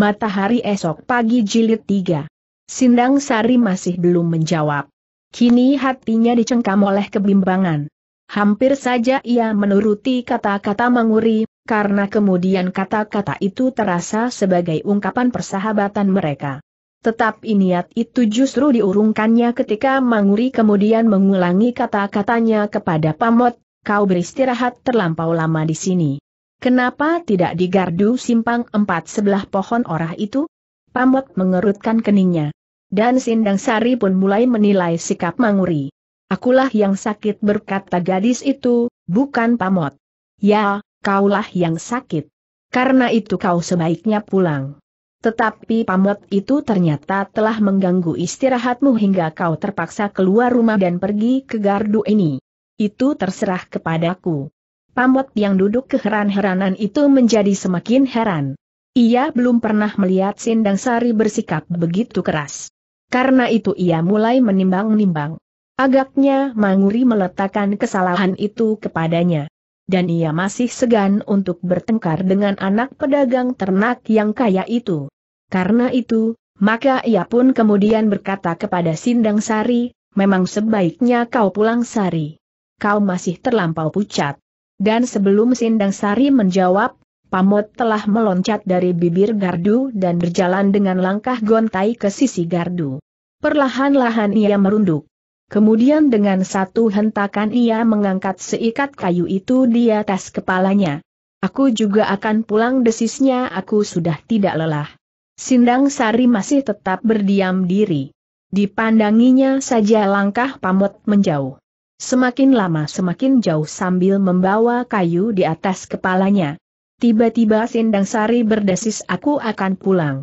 Matahari esok pagi jilid 3. Sindang Sari masih belum menjawab. Kini hatinya dicengkam oleh kebimbangan. Hampir saja ia menuruti kata-kata Manguri, karena kemudian kata-kata itu terasa sebagai ungkapan persahabatan mereka. Tetapi niat itu justru diurungkannya ketika Manguri kemudian mengulangi kata-katanya kepada Pamot, kau beristirahat terlampau lama di sini. Kenapa tidak di gardu simpang empat sebelah pohon orah itu? Pamot mengerutkan keningnya. Dan Sindang Sari pun mulai menilai sikap Manguri. Akulah yang sakit berkata gadis itu, bukan Pamot. Ya, kaulah yang sakit. Karena itu kau sebaiknya pulang. Tetapi Pamot itu ternyata telah mengganggu istirahatmu hingga kau terpaksa keluar rumah dan pergi ke gardu ini. Itu terserah kepadaku. Pamot yang duduk keheran-heranan itu menjadi semakin heran. Ia belum pernah melihat Sindang Sari bersikap begitu keras. Karena itu ia mulai menimbang-nimbang. Agaknya Manguri meletakkan kesalahan itu kepadanya. Dan ia masih segan untuk bertengkar dengan anak pedagang ternak yang kaya itu. Karena itu, maka ia pun kemudian berkata kepada Sindang Sari, memang sebaiknya kau pulang Sari. Kau masih terlampau pucat. Dan sebelum Sindang Sari menjawab, Pamot telah meloncat dari bibir gardu dan berjalan dengan langkah gontai ke sisi gardu. Perlahan-lahan ia merunduk. Kemudian dengan satu hentakan ia mengangkat seikat kayu itu di atas kepalanya. Aku juga akan pulang desisnya aku sudah tidak lelah. Sindang Sari masih tetap berdiam diri. Dipandanginya saja langkah pamot menjauh. Semakin lama semakin jauh sambil membawa kayu di atas kepalanya. Tiba-tiba Sindang Sari berdesis aku akan pulang.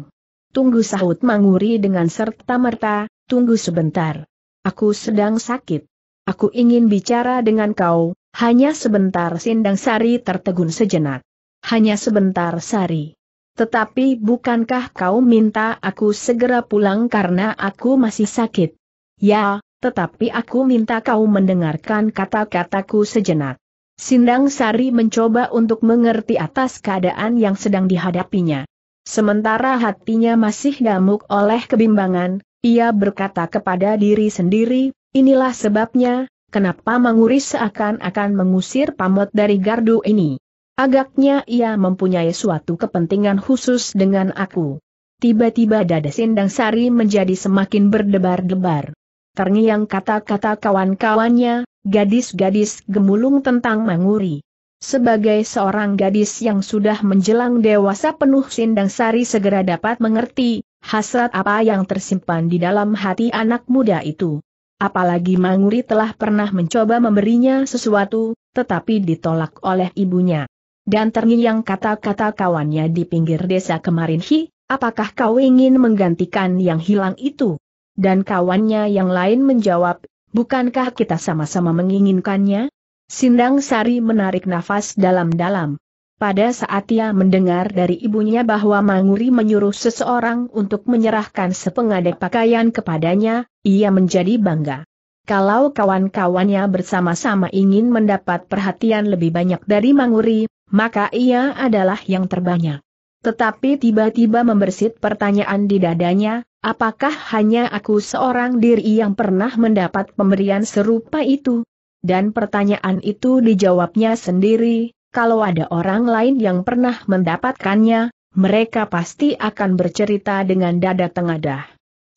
Tunggu sahut Manguri dengan serta merta, tunggu sebentar. Aku sedang sakit. Aku ingin bicara dengan kau, hanya sebentar Sindang Sari tertegun sejenak. Hanya sebentar Sari. Tetapi bukankah kau minta aku segera pulang karena aku masih sakit? Ya, tetapi aku minta kau mendengarkan kata-kataku sejenak. Sindang Sari mencoba untuk mengerti atas keadaan yang sedang dihadapinya. Sementara hatinya masih damuk oleh kebimbangan, ia berkata kepada diri sendiri, inilah sebabnya, kenapa Manguris seakan-akan mengusir pamot dari gardu ini. Agaknya ia mempunyai suatu kepentingan khusus dengan aku. Tiba-tiba dada Sindang Sari menjadi semakin berdebar-debar terngiang kata-kata kawan-kawannya, gadis-gadis gemulung tentang Manguri. Sebagai seorang gadis yang sudah menjelang dewasa penuh sindang sari segera dapat mengerti, hasrat apa yang tersimpan di dalam hati anak muda itu. Apalagi Manguri telah pernah mencoba memberinya sesuatu, tetapi ditolak oleh ibunya. Dan terngiang kata-kata kawannya di pinggir desa kemarin Hi, apakah kau ingin menggantikan yang hilang itu? Dan kawannya yang lain menjawab, bukankah kita sama-sama menginginkannya? Sindang Sari menarik nafas dalam-dalam. Pada saat ia mendengar dari ibunya bahwa Manguri menyuruh seseorang untuk menyerahkan sepengadek pakaian kepadanya, ia menjadi bangga. Kalau kawan-kawannya bersama-sama ingin mendapat perhatian lebih banyak dari Manguri, maka ia adalah yang terbanyak. Tetapi tiba-tiba membersit pertanyaan di dadanya, Apakah hanya aku seorang diri yang pernah mendapat pemberian serupa itu? Dan pertanyaan itu dijawabnya sendiri, kalau ada orang lain yang pernah mendapatkannya, mereka pasti akan bercerita dengan dada tengadah.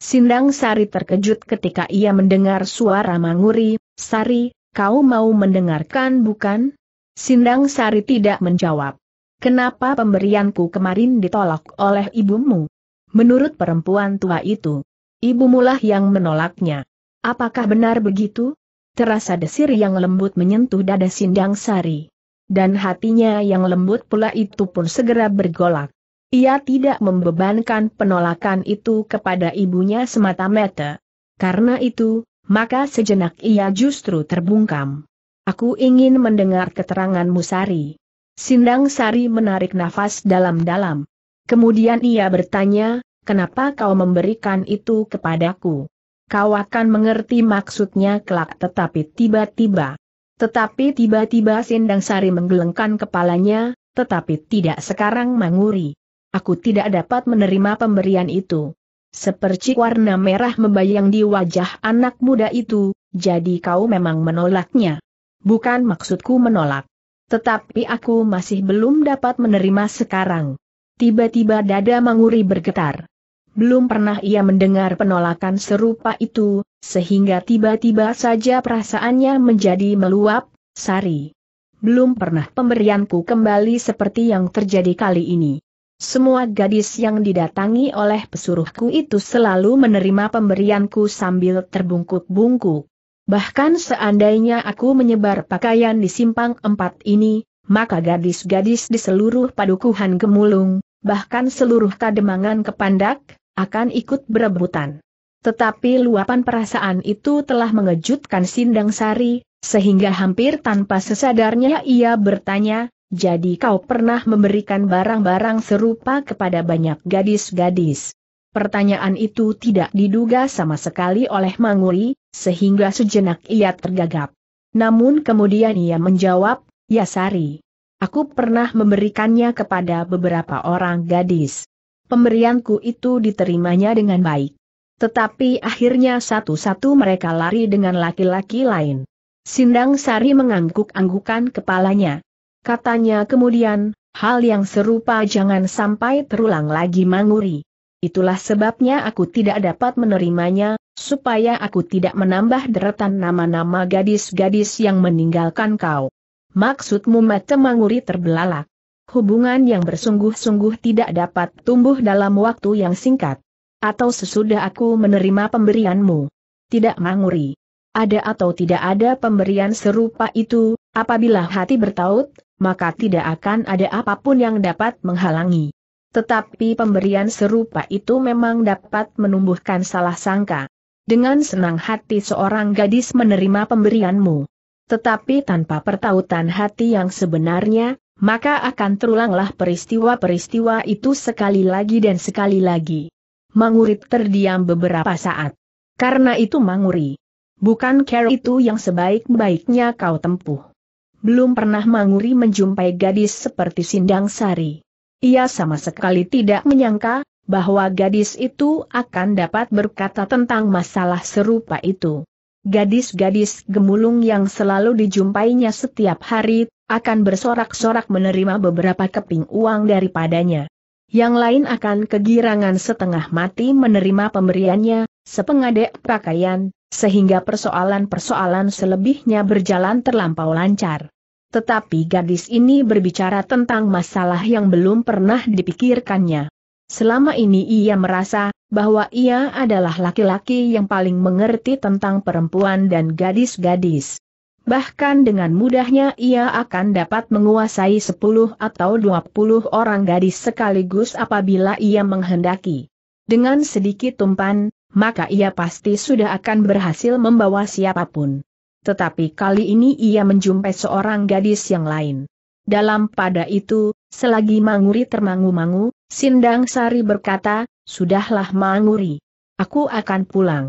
Sindang Sari terkejut ketika ia mendengar suara Manguri, Sari, kau mau mendengarkan bukan? Sindang Sari tidak menjawab. Kenapa pemberianku kemarin ditolak oleh ibumu? Menurut perempuan tua itu, ibu mulah yang menolaknya. Apakah benar begitu? Terasa desir yang lembut menyentuh dada Sindang Sari. Dan hatinya yang lembut pula itu pun segera bergolak. Ia tidak membebankan penolakan itu kepada ibunya semata-mata. Karena itu, maka sejenak ia justru terbungkam. Aku ingin mendengar keterangan Musari. Sindang Sari menarik nafas dalam-dalam. Kemudian ia bertanya, kenapa kau memberikan itu kepadaku? Kau akan mengerti maksudnya kelak tetapi tiba-tiba. Tetapi tiba-tiba Sindang Sari menggelengkan kepalanya, tetapi tidak sekarang manguri. Aku tidak dapat menerima pemberian itu. Sepercik warna merah membayang di wajah anak muda itu, jadi kau memang menolaknya. Bukan maksudku menolak. Tetapi aku masih belum dapat menerima sekarang. Tiba-tiba dada Manguri bergetar. Belum pernah ia mendengar penolakan serupa itu, sehingga tiba-tiba saja perasaannya menjadi meluap, sari. Belum pernah pemberianku kembali seperti yang terjadi kali ini. Semua gadis yang didatangi oleh pesuruhku itu selalu menerima pemberianku sambil terbungkuk-bungkuk. Bahkan seandainya aku menyebar pakaian di simpang empat ini, maka gadis-gadis di seluruh padukuhan gemulung, bahkan seluruh kademangan kepandak, akan ikut berebutan. Tetapi luapan perasaan itu telah mengejutkan Sindang Sari, sehingga hampir tanpa sesadarnya ia bertanya, jadi kau pernah memberikan barang-barang serupa kepada banyak gadis-gadis. Pertanyaan itu tidak diduga sama sekali oleh Manguri, sehingga sejenak ia tergagap. Namun kemudian ia menjawab, ya Sari. Aku pernah memberikannya kepada beberapa orang gadis. Pemberianku itu diterimanya dengan baik. Tetapi akhirnya satu-satu mereka lari dengan laki-laki lain. Sindang Sari mengangguk-anggukan kepalanya. Katanya kemudian, hal yang serupa jangan sampai terulang lagi manguri. Itulah sebabnya aku tidak dapat menerimanya, supaya aku tidak menambah deretan nama-nama gadis-gadis yang meninggalkan kau. Maksudmu mata manguri terbelalak. Hubungan yang bersungguh-sungguh tidak dapat tumbuh dalam waktu yang singkat. Atau sesudah aku menerima pemberianmu. Tidak manguri. Ada atau tidak ada pemberian serupa itu, apabila hati bertaut, maka tidak akan ada apapun yang dapat menghalangi. Tetapi pemberian serupa itu memang dapat menumbuhkan salah sangka. Dengan senang hati seorang gadis menerima pemberianmu tetapi tanpa pertautan hati yang sebenarnya, maka akan terulanglah peristiwa-peristiwa itu sekali lagi dan sekali lagi. Mangurit terdiam beberapa saat. Karena itu Manguri. Bukan care itu yang sebaik-baiknya kau tempuh. Belum pernah Manguri menjumpai gadis seperti Sindang Sari. Ia sama sekali tidak menyangka, bahwa gadis itu akan dapat berkata tentang masalah serupa itu. Gadis-gadis gemulung yang selalu dijumpainya setiap hari, akan bersorak-sorak menerima beberapa keping uang daripadanya. Yang lain akan kegirangan setengah mati menerima pemberiannya, sepengadek pakaian, sehingga persoalan-persoalan selebihnya berjalan terlampau lancar. Tetapi gadis ini berbicara tentang masalah yang belum pernah dipikirkannya. Selama ini ia merasa bahwa ia adalah laki-laki yang paling mengerti tentang perempuan dan gadis-gadis. Bahkan dengan mudahnya ia akan dapat menguasai 10 atau 20 orang gadis sekaligus apabila ia menghendaki. Dengan sedikit tumpan, maka ia pasti sudah akan berhasil membawa siapapun. Tetapi kali ini ia menjumpai seorang gadis yang lain. Dalam pada itu, selagi Manguri termangu-mangu, Sindang Sari berkata, Sudahlah Manguri. Aku akan pulang.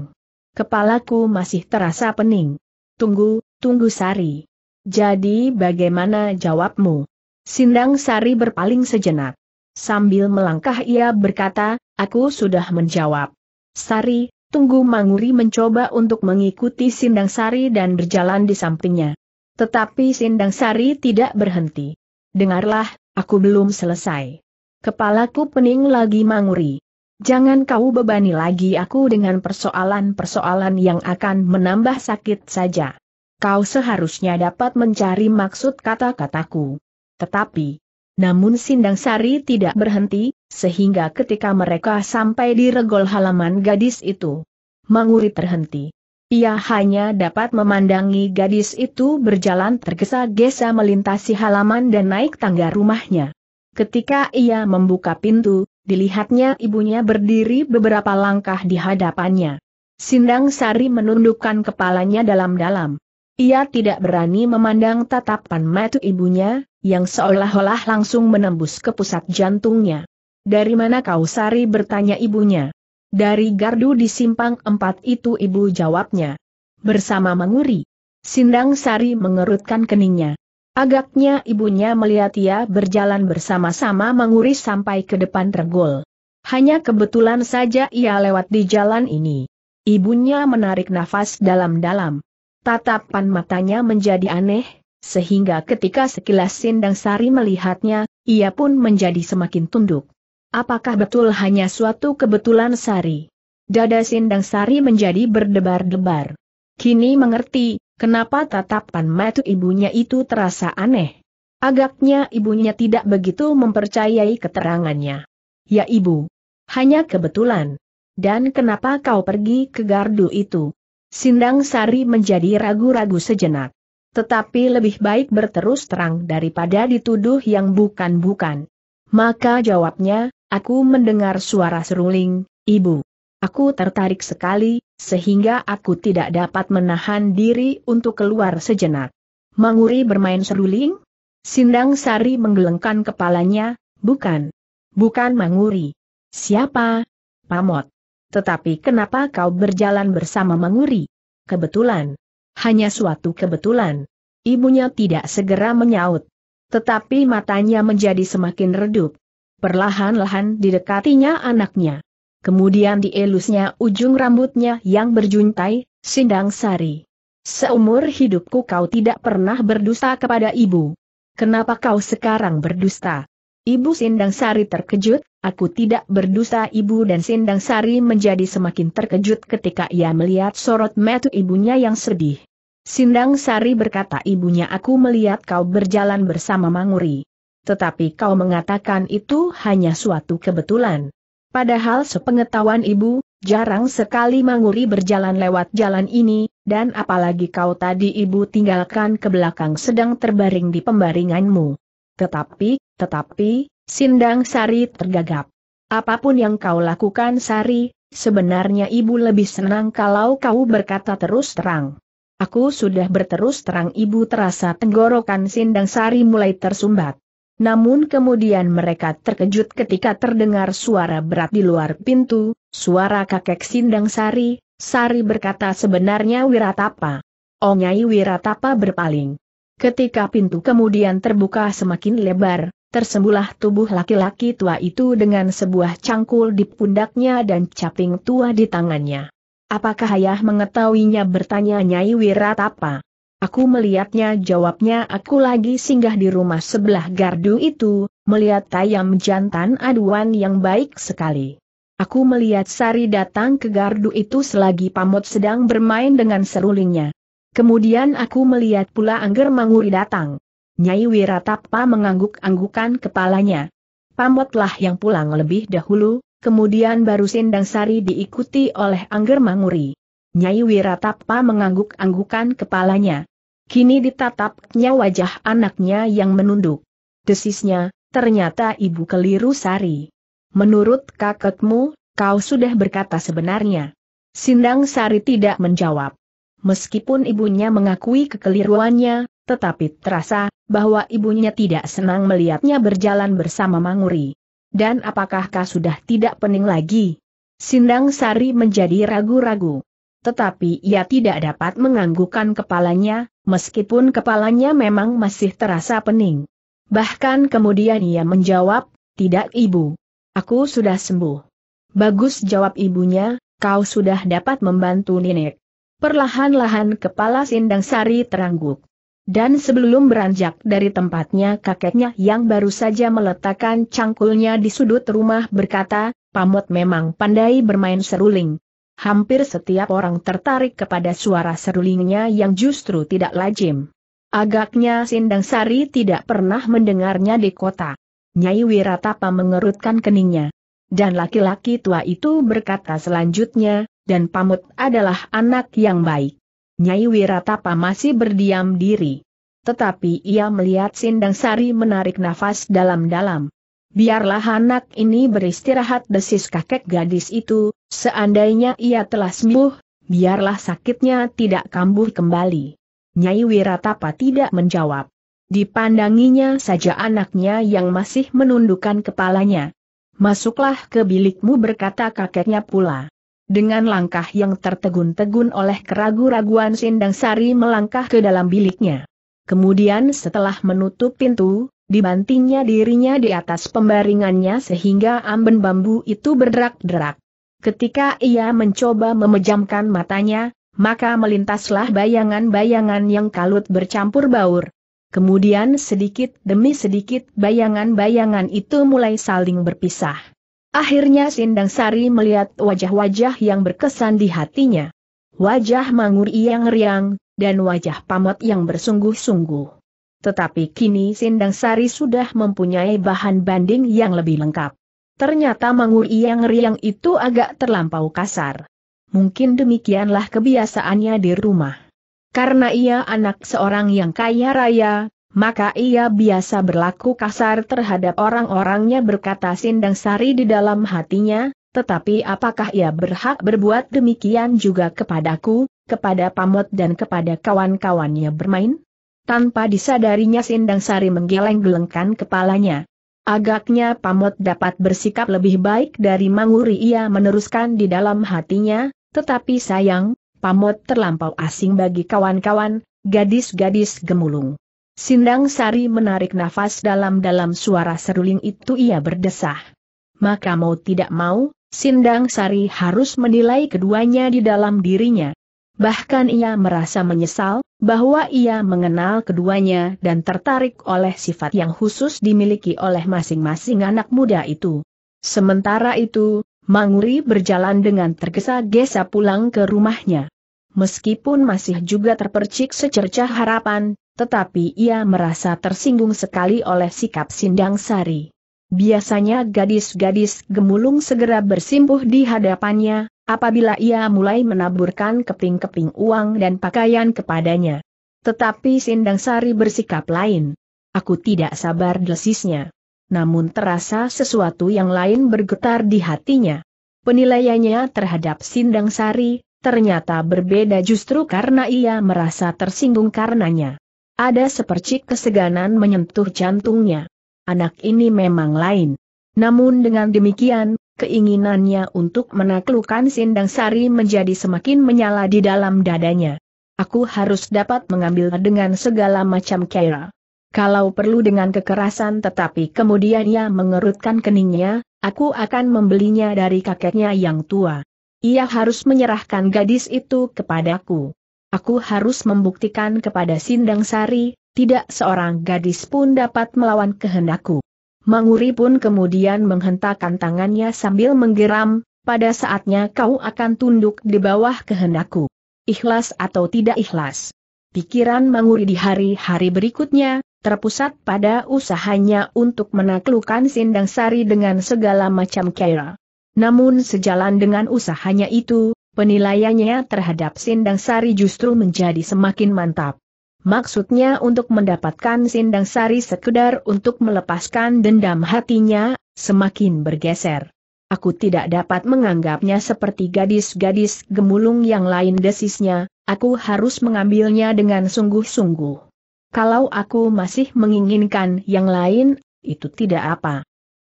Kepalaku masih terasa pening. Tunggu, tunggu Sari. Jadi bagaimana jawabmu? Sindang Sari berpaling sejenak. Sambil melangkah ia berkata, aku sudah menjawab. Sari, tunggu Manguri mencoba untuk mengikuti Sindang Sari dan berjalan di sampingnya. Tetapi Sindang Sari tidak berhenti. Dengarlah, aku belum selesai. Kepalaku pening lagi manguri. Jangan kau bebani lagi aku dengan persoalan-persoalan yang akan menambah sakit saja. Kau seharusnya dapat mencari maksud kata-kataku. Tetapi, namun Sindang Sari tidak berhenti, sehingga ketika mereka sampai di regol halaman gadis itu, Manguri terhenti. Ia hanya dapat memandangi gadis itu berjalan tergesa-gesa melintasi halaman dan naik tangga rumahnya. Ketika ia membuka pintu, dilihatnya ibunya berdiri beberapa langkah di hadapannya. Sindang Sari menundukkan kepalanya dalam-dalam. Ia tidak berani memandang tatapan mata ibunya, yang seolah-olah langsung menembus ke pusat jantungnya. Dari mana kau Sari bertanya ibunya. Dari gardu di simpang empat itu ibu jawabnya. Bersama menguri. Sindang Sari mengerutkan keningnya. Agaknya ibunya melihat ia berjalan bersama-sama menguri sampai ke depan regol. Hanya kebetulan saja ia lewat di jalan ini. Ibunya menarik nafas dalam-dalam. Tatapan matanya menjadi aneh, sehingga ketika sekilas Sindang Sari melihatnya, ia pun menjadi semakin tunduk. Apakah betul hanya suatu kebetulan Sari? Dada Sindang Sari menjadi berdebar-debar. Kini mengerti, kenapa tatapan mata ibunya itu terasa aneh. Agaknya ibunya tidak begitu mempercayai keterangannya. Ya ibu, hanya kebetulan. Dan kenapa kau pergi ke gardu itu? Sindang Sari menjadi ragu-ragu sejenak. Tetapi lebih baik berterus terang daripada dituduh yang bukan-bukan. Maka jawabnya, Aku mendengar suara seruling, Ibu. Aku tertarik sekali, sehingga aku tidak dapat menahan diri untuk keluar sejenak. Manguri bermain seruling? Sindang Sari menggelengkan kepalanya, bukan. Bukan Manguri. Siapa? Pamot. Tetapi kenapa kau berjalan bersama Manguri? Kebetulan. Hanya suatu kebetulan. Ibunya tidak segera menyaut. Tetapi matanya menjadi semakin redup. Perlahan-lahan didekatinya anaknya. Kemudian dielusnya ujung rambutnya yang berjuntai, Sindang Sari. Seumur hidupku kau tidak pernah berdusta kepada ibu. Kenapa kau sekarang berdusta? Ibu Sindang Sari terkejut, aku tidak berdusta ibu dan Sindang Sari menjadi semakin terkejut ketika ia melihat sorot metu ibunya yang sedih. Sindang Sari berkata ibunya aku melihat kau berjalan bersama Manguri. Tetapi kau mengatakan itu hanya suatu kebetulan. Padahal sepengetahuan ibu, jarang sekali Manguri berjalan lewat jalan ini, dan apalagi kau tadi ibu tinggalkan ke belakang sedang terbaring di pembaringanmu. Tetapi, tetapi, Sindang Sari tergagap. Apapun yang kau lakukan Sari, sebenarnya ibu lebih senang kalau kau berkata terus terang. Aku sudah berterus terang ibu terasa tenggorokan Sindang Sari mulai tersumbat. Namun kemudian mereka terkejut ketika terdengar suara berat di luar pintu, suara kakek Sindang Sari, Sari berkata sebenarnya Wiratapa. Onyai oh Wiratapa berpaling. Ketika pintu kemudian terbuka semakin lebar, tersembulah tubuh laki-laki tua itu dengan sebuah cangkul di pundaknya dan caping tua di tangannya. Apakah ayah mengetahuinya bertanya Nyai Wiratapa? Aku melihatnya jawabnya aku lagi singgah di rumah sebelah gardu itu, melihat tayam jantan aduan yang baik sekali. Aku melihat Sari datang ke gardu itu selagi Pamot sedang bermain dengan serulingnya. Kemudian aku melihat pula Angger Manguri datang. Nyai Wiratapa mengangguk-anggukan kepalanya. Pamotlah yang pulang lebih dahulu, kemudian baru Sindang Sari diikuti oleh Angger Manguri. Nyai Wiratapa mengangguk-anggukan kepalanya. Kini ditatapnya wajah anaknya yang menunduk. Desisnya, ternyata ibu keliru sari. Menurut kakekmu, kau sudah berkata sebenarnya. Sindang Sari tidak menjawab. Meskipun ibunya mengakui kekeliruannya, tetapi terasa bahwa ibunya tidak senang melihatnya berjalan bersama Manguri. Dan apakah kau sudah tidak pening lagi? Sindang Sari menjadi ragu-ragu. Tetapi ia tidak dapat menganggukkan kepalanya, meskipun kepalanya memang masih terasa pening. Bahkan kemudian ia menjawab, tidak ibu. Aku sudah sembuh. Bagus jawab ibunya, kau sudah dapat membantu nenek. Perlahan-lahan kepala Sindang Sari terangguk. Dan sebelum beranjak dari tempatnya kakeknya yang baru saja meletakkan cangkulnya di sudut rumah berkata, Pamot memang pandai bermain seruling, hampir setiap orang tertarik kepada suara serulingnya yang justru tidak lazim. Agaknya Sindang Sari tidak pernah mendengarnya di kota. Nyai Wiratapa mengerutkan keningnya. Dan laki-laki tua itu berkata selanjutnya, dan pamut adalah anak yang baik. Nyai Wiratapa masih berdiam diri. Tetapi ia melihat Sindang Sari menarik nafas dalam-dalam. Biarlah anak ini beristirahat desis kakek gadis itu, Seandainya ia telah sembuh, biarlah sakitnya tidak kambuh kembali. Nyai Wiratapa tidak menjawab. Dipandanginya saja anaknya yang masih menundukkan kepalanya. Masuklah ke bilikmu berkata kakeknya pula. Dengan langkah yang tertegun-tegun oleh keragu-raguan Sindang Sari melangkah ke dalam biliknya. Kemudian setelah menutup pintu, dibantingnya dirinya di atas pembaringannya sehingga amben bambu itu berderak-derak. Ketika ia mencoba memejamkan matanya, maka melintaslah bayangan-bayangan yang kalut bercampur baur. Kemudian sedikit demi sedikit bayangan-bayangan itu mulai saling berpisah. Akhirnya Sindang Sari melihat wajah-wajah yang berkesan di hatinya. Wajah Mangur yang riang, dan wajah Pamot yang bersungguh-sungguh. Tetapi kini Sindang Sari sudah mempunyai bahan banding yang lebih lengkap. Ternyata Mangu Yang Riang itu agak terlampau kasar. Mungkin demikianlah kebiasaannya di rumah. Karena ia anak seorang yang kaya raya, maka ia biasa berlaku kasar terhadap orang-orangnya berkata Sindang Sari di dalam hatinya, tetapi apakah ia berhak berbuat demikian juga kepadaku, kepada Pamot dan kepada kawan-kawannya bermain? Tanpa disadarinya Sindang Sari menggeleng-gelengkan kepalanya. Agaknya Pamot dapat bersikap lebih baik dari Manguri ia meneruskan di dalam hatinya, tetapi sayang, Pamot terlampau asing bagi kawan-kawan, gadis-gadis gemulung. Sindang Sari menarik nafas dalam-dalam suara seruling itu ia berdesah. Maka mau tidak mau, Sindang Sari harus menilai keduanya di dalam dirinya. Bahkan ia merasa menyesal, bahwa ia mengenal keduanya dan tertarik oleh sifat yang khusus dimiliki oleh masing-masing anak muda itu. Sementara itu, Manguri berjalan dengan tergesa-gesa pulang ke rumahnya. Meskipun masih juga terpercik secercah harapan, tetapi ia merasa tersinggung sekali oleh sikap Sindang Sari. Biasanya gadis-gadis gemulung segera bersimpuh di hadapannya, apabila ia mulai menaburkan keping-keping uang dan pakaian kepadanya. Tetapi Sindang Sari bersikap lain. Aku tidak sabar desisnya. Namun terasa sesuatu yang lain bergetar di hatinya. Penilaiannya terhadap Sindang Sari, ternyata berbeda justru karena ia merasa tersinggung karenanya. Ada sepercik keseganan menyentuh jantungnya. Anak ini memang lain. Namun dengan demikian, Keinginannya untuk menaklukkan Sindang Sari menjadi semakin menyala di dalam dadanya. Aku harus dapat mengambil dengan segala macam cara. Kalau perlu dengan kekerasan tetapi kemudian ia mengerutkan keningnya, aku akan membelinya dari kakeknya yang tua. Ia harus menyerahkan gadis itu kepadaku. Aku harus membuktikan kepada Sindang Sari, tidak seorang gadis pun dapat melawan kehendakku. Manguri pun kemudian menghentakkan tangannya sambil menggeram, pada saatnya kau akan tunduk di bawah kehendakku. Ikhlas atau tidak ikhlas. Pikiran Manguri di hari-hari berikutnya, terpusat pada usahanya untuk menaklukkan Sindang Sari dengan segala macam kera. Namun sejalan dengan usahanya itu, penilaiannya terhadap Sindang Sari justru menjadi semakin mantap. Maksudnya untuk mendapatkan sindang sari sekedar untuk melepaskan dendam hatinya, semakin bergeser. Aku tidak dapat menganggapnya seperti gadis-gadis gemulung yang lain desisnya, aku harus mengambilnya dengan sungguh-sungguh. Kalau aku masih menginginkan yang lain, itu tidak apa.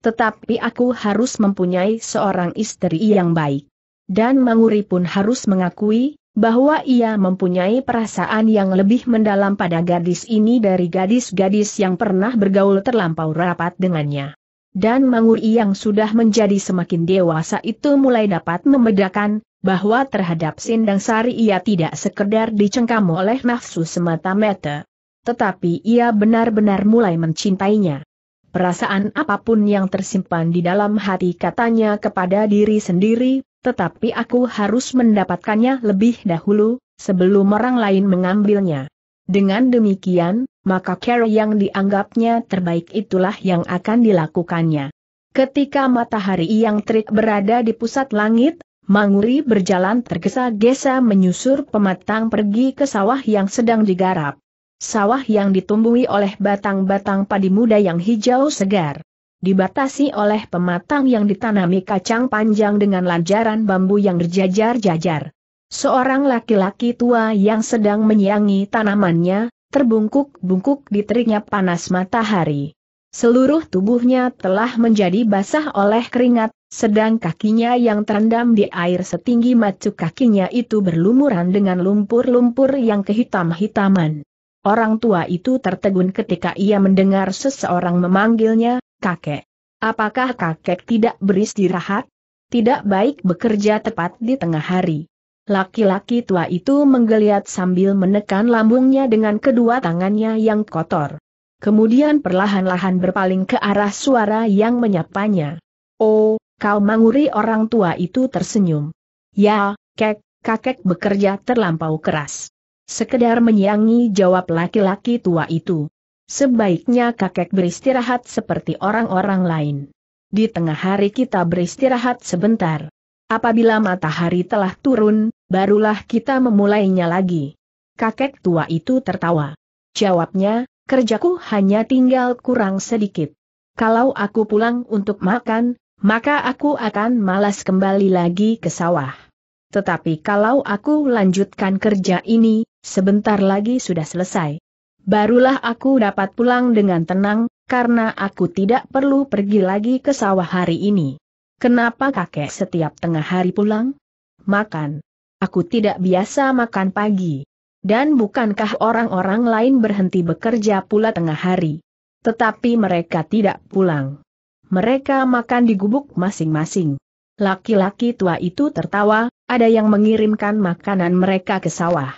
Tetapi aku harus mempunyai seorang istri yang baik. Dan Manguri pun harus mengakui, bahwa ia mempunyai perasaan yang lebih mendalam pada gadis ini dari gadis-gadis yang pernah bergaul terlampau rapat dengannya. Dan Manguri yang sudah menjadi semakin dewasa itu mulai dapat membedakan, bahwa terhadap Sindang Sari ia tidak sekedar dicengkam oleh nafsu semata-mata. Tetapi ia benar-benar mulai mencintainya. Perasaan apapun yang tersimpan di dalam hati katanya kepada diri sendiri, tetapi aku harus mendapatkannya lebih dahulu, sebelum orang lain mengambilnya. Dengan demikian, maka care yang dianggapnya terbaik itulah yang akan dilakukannya. Ketika matahari yang terik berada di pusat langit, Manguri berjalan tergesa-gesa menyusur pematang pergi ke sawah yang sedang digarap. Sawah yang ditumbuhi oleh batang-batang padi muda yang hijau segar dibatasi oleh pematang yang ditanami kacang panjang dengan lanjaran bambu yang berjajar-jajar. Seorang laki-laki tua yang sedang menyiangi tanamannya, terbungkuk-bungkuk di teriknya panas matahari. Seluruh tubuhnya telah menjadi basah oleh keringat, sedang kakinya yang terendam di air setinggi macu kakinya itu berlumuran dengan lumpur-lumpur yang kehitam-hitaman. Orang tua itu tertegun ketika ia mendengar seseorang memanggilnya, Kakek. Apakah kakek tidak beristirahat? Tidak baik bekerja tepat di tengah hari. Laki-laki tua itu menggeliat sambil menekan lambungnya dengan kedua tangannya yang kotor. Kemudian perlahan-lahan berpaling ke arah suara yang menyapanya. Oh, kau manguri orang tua itu tersenyum. Ya, kek, kakek bekerja terlampau keras. Sekedar menyiangi jawab laki-laki tua itu. Sebaiknya kakek beristirahat seperti orang-orang lain. Di tengah hari kita beristirahat sebentar. Apabila matahari telah turun, barulah kita memulainya lagi. Kakek tua itu tertawa. Jawabnya, kerjaku hanya tinggal kurang sedikit. Kalau aku pulang untuk makan, maka aku akan malas kembali lagi ke sawah. Tetapi kalau aku lanjutkan kerja ini, sebentar lagi sudah selesai barulah aku dapat pulang dengan tenang, karena aku tidak perlu pergi lagi ke sawah hari ini. Kenapa kakek setiap tengah hari pulang? Makan. Aku tidak biasa makan pagi. Dan bukankah orang-orang lain berhenti bekerja pula tengah hari? Tetapi mereka tidak pulang. Mereka makan di gubuk masing-masing. Laki-laki tua itu tertawa, ada yang mengirimkan makanan mereka ke sawah.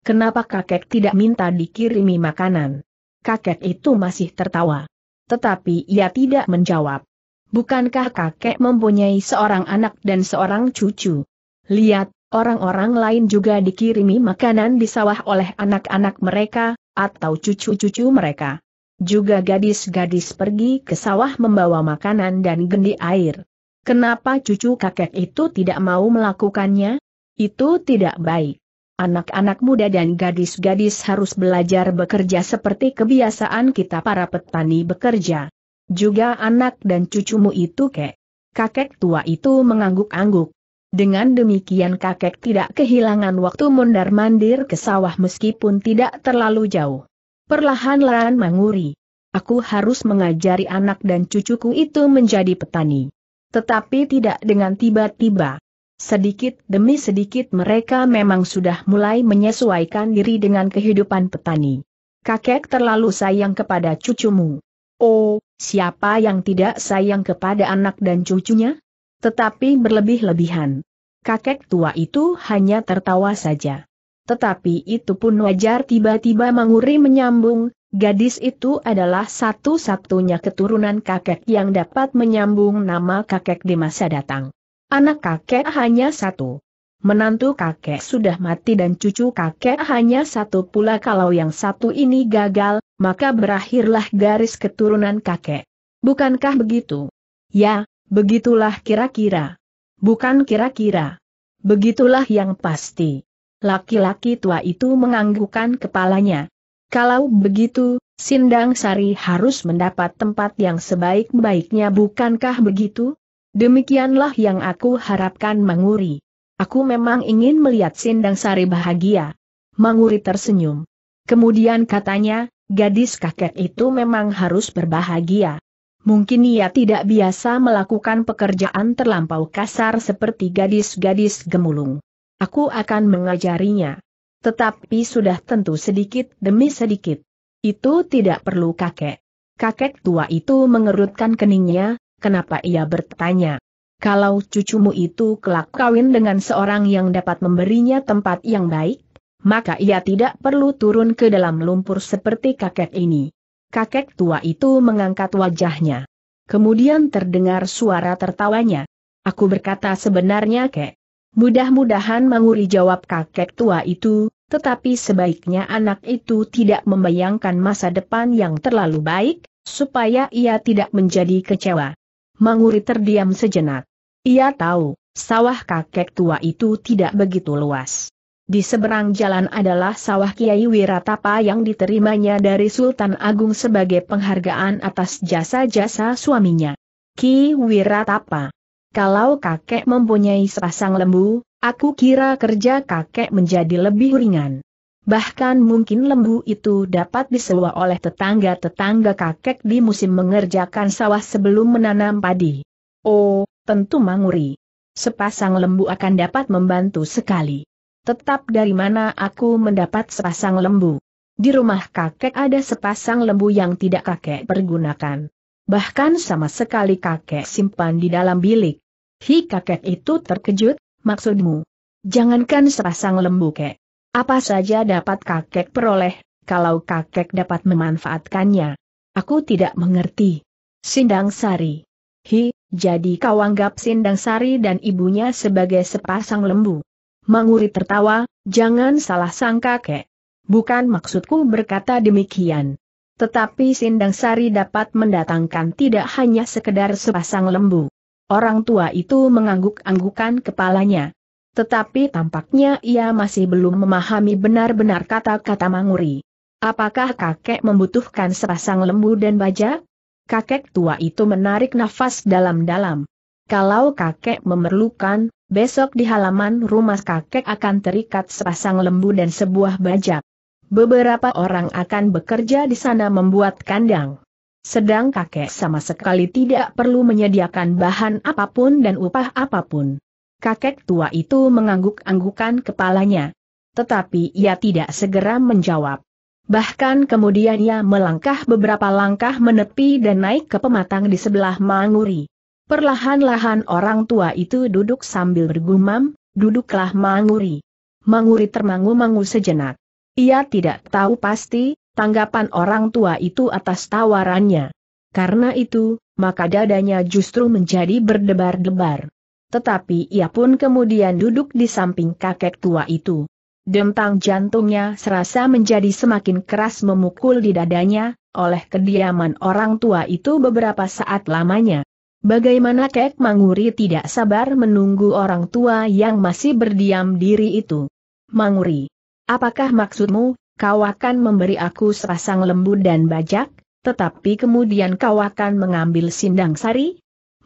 Kenapa kakek tidak minta dikirimi makanan? Kakek itu masih tertawa. Tetapi ia tidak menjawab. Bukankah kakek mempunyai seorang anak dan seorang cucu? Lihat, orang-orang lain juga dikirimi makanan di sawah oleh anak-anak mereka, atau cucu-cucu mereka. Juga gadis-gadis pergi ke sawah membawa makanan dan gendi air. Kenapa cucu kakek itu tidak mau melakukannya? Itu tidak baik anak-anak muda dan gadis-gadis harus belajar bekerja seperti kebiasaan kita para petani bekerja. Juga anak dan cucumu itu kek. Kakek tua itu mengangguk-angguk. Dengan demikian kakek tidak kehilangan waktu mondar-mandir ke sawah meskipun tidak terlalu jauh. Perlahan-lahan menguri. Aku harus mengajari anak dan cucuku itu menjadi petani. Tetapi tidak dengan tiba-tiba. Sedikit demi sedikit mereka memang sudah mulai menyesuaikan diri dengan kehidupan petani. Kakek terlalu sayang kepada cucumu. Oh, siapa yang tidak sayang kepada anak dan cucunya? Tetapi berlebih-lebihan. Kakek tua itu hanya tertawa saja. Tetapi itu pun wajar tiba-tiba menguri menyambung, gadis itu adalah satu-satunya keturunan kakek yang dapat menyambung nama kakek di masa datang. Anak kakek hanya satu. Menantu kakek sudah mati dan cucu kakek hanya satu pula kalau yang satu ini gagal, maka berakhirlah garis keturunan kakek. Bukankah begitu? Ya, begitulah kira-kira. Bukan kira-kira. Begitulah yang pasti. Laki-laki tua itu menganggukkan kepalanya. Kalau begitu, Sindang Sari harus mendapat tempat yang sebaik-baiknya bukankah begitu? Demikianlah yang aku harapkan Manguri. Aku memang ingin melihat Sindang Sari bahagia. Manguri tersenyum. Kemudian katanya, gadis kakek itu memang harus berbahagia. Mungkin ia tidak biasa melakukan pekerjaan terlampau kasar seperti gadis-gadis gemulung. Aku akan mengajarinya. Tetapi sudah tentu sedikit demi sedikit. Itu tidak perlu kakek. Kakek tua itu mengerutkan keningnya, kenapa ia bertanya. Kalau cucumu itu kelak kawin dengan seorang yang dapat memberinya tempat yang baik, maka ia tidak perlu turun ke dalam lumpur seperti kakek ini. Kakek tua itu mengangkat wajahnya. Kemudian terdengar suara tertawanya. Aku berkata sebenarnya kek. Mudah-mudahan menguri jawab kakek tua itu, tetapi sebaiknya anak itu tidak membayangkan masa depan yang terlalu baik, supaya ia tidak menjadi kecewa. Manguri terdiam sejenak. Ia tahu, sawah kakek tua itu tidak begitu luas. Di seberang jalan adalah sawah Kiai Wiratapa yang diterimanya dari Sultan Agung sebagai penghargaan atas jasa-jasa suaminya. Ki Wiratapa. Kalau kakek mempunyai sepasang lembu, aku kira kerja kakek menjadi lebih ringan. Bahkan mungkin lembu itu dapat disewa oleh tetangga-tetangga kakek di musim mengerjakan sawah sebelum menanam padi. Oh, tentu manguri. Sepasang lembu akan dapat membantu sekali. Tetap dari mana aku mendapat sepasang lembu? Di rumah kakek ada sepasang lembu yang tidak kakek pergunakan. Bahkan sama sekali kakek simpan di dalam bilik. Hi kakek itu terkejut, maksudmu? Jangankan sepasang lembu kek. Apa saja dapat kakek peroleh, kalau kakek dapat memanfaatkannya. Aku tidak mengerti. Sindang Sari. Hi, jadi kau anggap Sindang Sari dan ibunya sebagai sepasang lembu. Manguri tertawa, jangan salah sangka kakek. Bukan maksudku berkata demikian. Tetapi Sindang Sari dapat mendatangkan tidak hanya sekedar sepasang lembu. Orang tua itu mengangguk-anggukan kepalanya. Tetapi tampaknya ia masih belum memahami benar-benar kata-kata Manguri. Apakah kakek membutuhkan sepasang lembu dan baja? Kakek tua itu menarik nafas dalam-dalam. Kalau kakek memerlukan, besok di halaman rumah kakek akan terikat sepasang lembu dan sebuah baja. Beberapa orang akan bekerja di sana membuat kandang. Sedang kakek sama sekali tidak perlu menyediakan bahan apapun dan upah apapun. Kakek tua itu mengangguk-anggukan kepalanya. Tetapi ia tidak segera menjawab. Bahkan kemudian ia melangkah beberapa langkah menepi dan naik ke pematang di sebelah Manguri. Perlahan-lahan orang tua itu duduk sambil bergumam, duduklah Manguri. Manguri termangu-mangu sejenak. Ia tidak tahu pasti, tanggapan orang tua itu atas tawarannya. Karena itu, maka dadanya justru menjadi berdebar-debar tetapi ia pun kemudian duduk di samping kakek tua itu. Dentang jantungnya serasa menjadi semakin keras memukul di dadanya, oleh kediaman orang tua itu beberapa saat lamanya. Bagaimana Kek Manguri tidak sabar menunggu orang tua yang masih berdiam diri itu? Manguri, apakah maksudmu, kau akan memberi aku sepasang lembu dan bajak, tetapi kemudian kau akan mengambil sindang sari?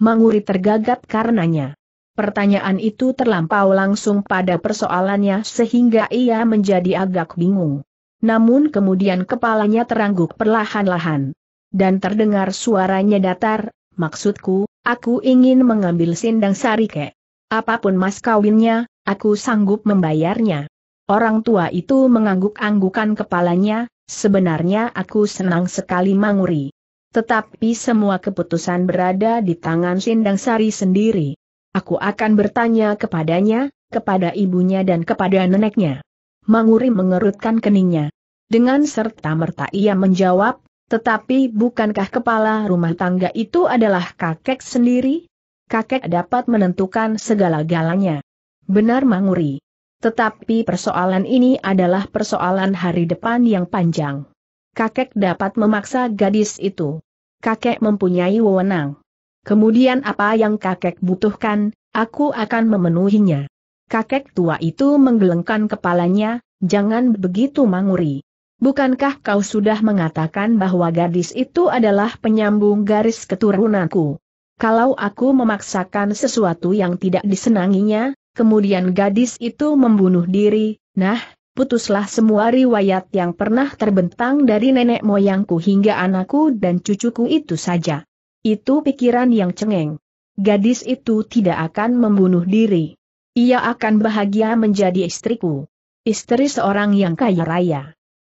Manguri tergagap karenanya. Pertanyaan itu terlampau langsung pada persoalannya sehingga ia menjadi agak bingung. Namun kemudian kepalanya terangguk perlahan-lahan. Dan terdengar suaranya datar, maksudku, aku ingin mengambil sindang sarike. Apapun mas kawinnya, aku sanggup membayarnya. Orang tua itu mengangguk-anggukan kepalanya, sebenarnya aku senang sekali manguri. Tetapi semua keputusan berada di tangan Sindang Sari sendiri. Aku akan bertanya kepadanya, kepada ibunya dan kepada neneknya. Manguri mengerutkan keningnya. Dengan serta-merta ia menjawab, tetapi bukankah kepala rumah tangga itu adalah kakek sendiri? Kakek dapat menentukan segala-galanya. Benar Manguri. Tetapi persoalan ini adalah persoalan hari depan yang panjang. Kakek dapat memaksa gadis itu. Kakek mempunyai wewenang. Kemudian apa yang kakek butuhkan, aku akan memenuhinya. Kakek tua itu menggelengkan kepalanya, jangan begitu manguri. Bukankah kau sudah mengatakan bahwa gadis itu adalah penyambung garis keturunanku? Kalau aku memaksakan sesuatu yang tidak disenanginya, kemudian gadis itu membunuh diri, nah, putuslah semua riwayat yang pernah terbentang dari nenek moyangku hingga anakku dan cucuku itu saja. Itu pikiran yang cengeng. Gadis itu tidak akan membunuh diri. Ia akan bahagia menjadi istriku. Istri seorang yang kaya raya.